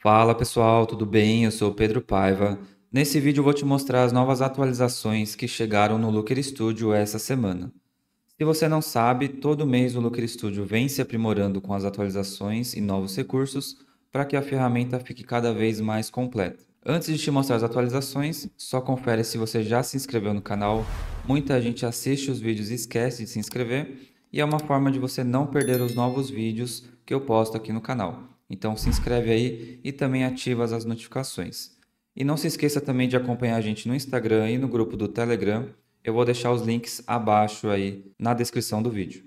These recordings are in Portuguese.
Fala pessoal, tudo bem? Eu sou Pedro Paiva. Nesse vídeo eu vou te mostrar as novas atualizações que chegaram no Looker Studio essa semana. Se você não sabe, todo mês o Looker Studio vem se aprimorando com as atualizações e novos recursos para que a ferramenta fique cada vez mais completa. Antes de te mostrar as atualizações, só confere se você já se inscreveu no canal. Muita gente assiste os vídeos e esquece de se inscrever, e é uma forma de você não perder os novos vídeos que eu posto aqui no canal. Então se inscreve aí e também ativa as notificações. E não se esqueça também de acompanhar a gente no Instagram e no grupo do Telegram. Eu vou deixar os links abaixo aí na descrição do vídeo.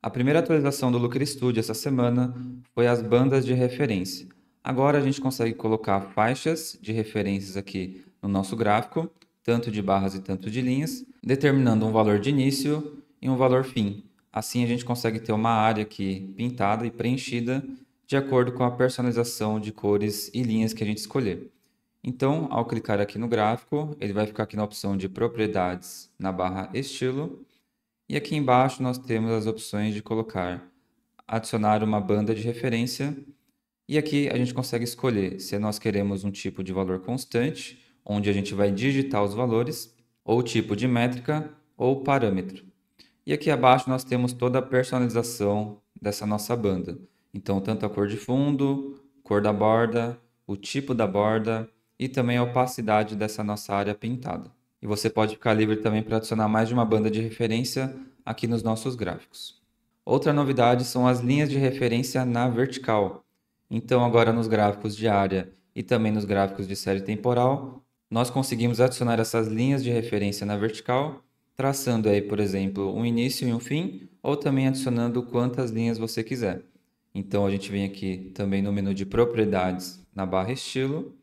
A primeira atualização do Looker Studio essa semana foi as bandas de referência. Agora a gente consegue colocar faixas de referências aqui no nosso gráfico, tanto de barras e tanto de linhas, determinando um valor de início, e um valor fim. Assim a gente consegue ter uma área aqui pintada e preenchida de acordo com a personalização de cores e linhas que a gente escolher. Então, ao clicar aqui no gráfico, ele vai ficar aqui na opção de propriedades na barra estilo. E aqui embaixo nós temos as opções de colocar adicionar uma banda de referência. E aqui a gente consegue escolher se nós queremos um tipo de valor constante, onde a gente vai digitar os valores, ou tipo de métrica ou parâmetro. E aqui abaixo nós temos toda a personalização dessa nossa banda. Então, tanto a cor de fundo, cor da borda, o tipo da borda e também a opacidade dessa nossa área pintada. E você pode ficar livre também para adicionar mais de uma banda de referência aqui nos nossos gráficos. Outra novidade são as linhas de referência na vertical. Então, agora nos gráficos de área e também nos gráficos de série temporal, nós conseguimos adicionar essas linhas de referência na vertical traçando aí, por exemplo, um início e um fim, ou também adicionando quantas linhas você quiser. Então a gente vem aqui também no menu de propriedades na barra estilo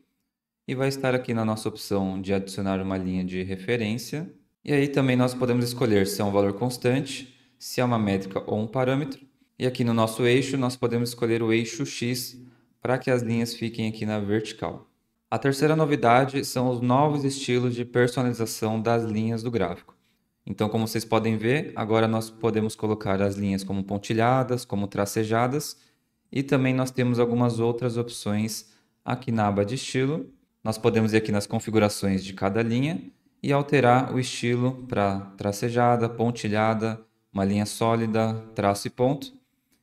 e vai estar aqui na nossa opção de adicionar uma linha de referência. E aí também nós podemos escolher se é um valor constante, se é uma métrica ou um parâmetro. E aqui no nosso eixo nós podemos escolher o eixo X para que as linhas fiquem aqui na vertical. A terceira novidade são os novos estilos de personalização das linhas do gráfico. Então, como vocês podem ver, agora nós podemos colocar as linhas como pontilhadas, como tracejadas, e também nós temos algumas outras opções aqui na aba de estilo. Nós podemos ir aqui nas configurações de cada linha e alterar o estilo para tracejada, pontilhada, uma linha sólida, traço e ponto.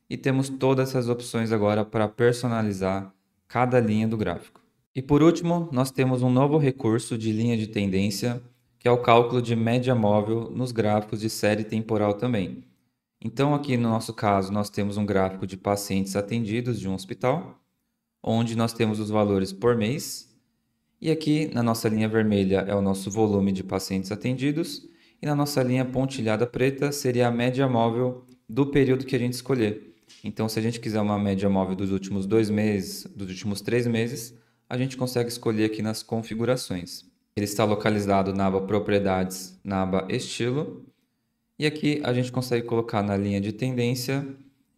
E temos todas essas opções agora para personalizar cada linha do gráfico. E por último, nós temos um novo recurso de linha de tendência que é o cálculo de média móvel nos gráficos de série temporal também. Então, aqui no nosso caso, nós temos um gráfico de pacientes atendidos de um hospital, onde nós temos os valores por mês. E aqui na nossa linha vermelha é o nosso volume de pacientes atendidos, e na nossa linha pontilhada preta seria a média móvel do período que a gente escolher. Então, se a gente quiser uma média móvel dos últimos dois meses, dos últimos três meses, a gente consegue escolher aqui nas configurações. Ele está localizado na aba Propriedades, na aba Estilo. E aqui a gente consegue colocar na linha de tendência,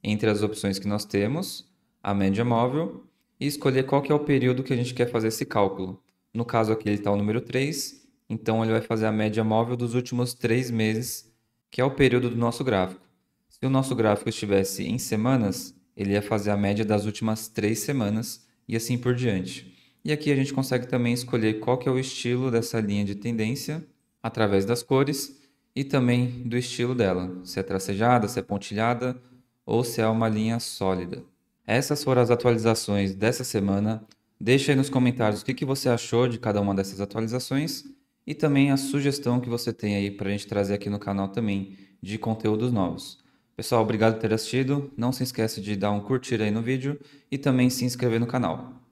entre as opções que nós temos, a média móvel e escolher qual que é o período que a gente quer fazer esse cálculo. No caso aqui ele está o número 3, então ele vai fazer a média móvel dos últimos 3 meses, que é o período do nosso gráfico. Se o nosso gráfico estivesse em semanas, ele ia fazer a média das últimas 3 semanas e assim por diante. E aqui a gente consegue também escolher qual que é o estilo dessa linha de tendência através das cores e também do estilo dela, se é tracejada, se é pontilhada ou se é uma linha sólida. Essas foram as atualizações dessa semana. Deixa aí nos comentários o que, que você achou de cada uma dessas atualizações e também a sugestão que você tem aí para a gente trazer aqui no canal também de conteúdos novos. Pessoal, obrigado por ter assistido. Não se esqueça de dar um curtir aí no vídeo e também se inscrever no canal.